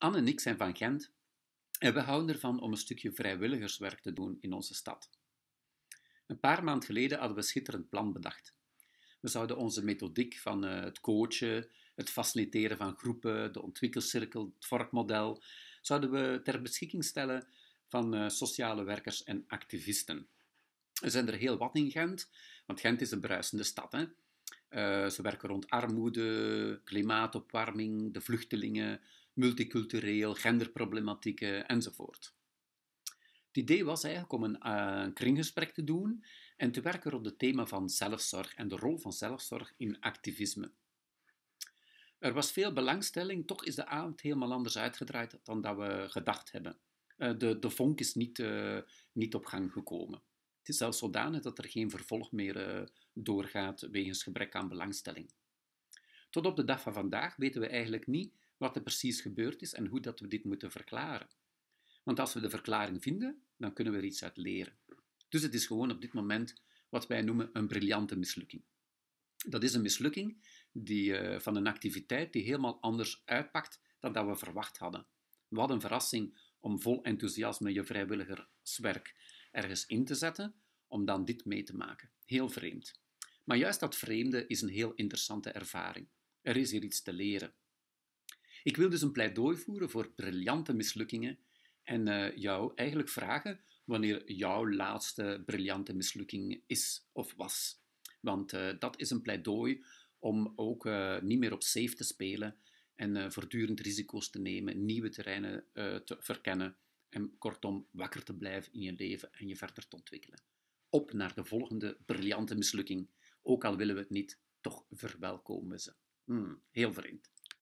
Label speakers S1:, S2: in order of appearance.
S1: Anne en ik zijn van Gent en we houden ervan om een stukje vrijwilligerswerk te doen in onze stad. Een paar maanden geleden hadden we een schitterend plan bedacht. We zouden onze methodiek van eh, het coachen, het faciliteren van groepen, de ontwikkelcirkel, het vorkmodel, zouden we ter beschikking stellen van eh, sociale werkers en activisten. Er zijn er heel wat in Gent, want Gent is een bruisende stad. Hè? Eh, ze werken rond armoede, klimaatopwarming, de vluchtelingen, multicultureel, genderproblematieken enzovoort. Het idee was eigenlijk om eh, een, kringgesprek te doen en te werken op het thema van zelfzorg en de rol van zelfzorg in activisme. Er was veel belangstelling, toch is de avond helemaal anders uitgedraaid dan dat we gedacht hebben. Eh, de, de vonk is niet, eh, niet op gang gekomen. Het is zelfs zodanig dat er geen vervolg meer doorgaat wegens gebrek aan belangstelling. Tot op de dag van vandaag weten we eigenlijk niet wat er precies gebeurd is en hoe dat we dit moeten verklaren. Want als we de verklaring vinden, dan kunnen we er iets uit leren. Dus het is gewoon op dit moment wat wij noemen een briljante mislukking. Dat is een mislukking die, eh, van een activiteit die helemaal anders uitpakt dan dat we verwacht hadden. Wat een verrassing om vol enthousiasme je vrijwilligerswerk ergens in te zetten, om dan dit mee te maken. Heel vreemd. Maar juist dat vreemde is een heel interessante ervaring. Er is hier iets te leren. Ik wil dus een pleidooi voeren voor briljante mislukkingen en eh, jou eigenlijk vragen wanneer jouw laatste briljante mislukking is of was. Want eh, dat is een pleidooi om ook eh, niet meer op safe te spelen en voortdurend risico's te nemen, nieuwe terreinen te verkennen en kortom wakker te blijven in je leven en je verder te ontwikkelen. Op naar de volgende briljante mislukking, ook al willen we het niet, toch verwelkomen ze. Hmm, heel vreemd.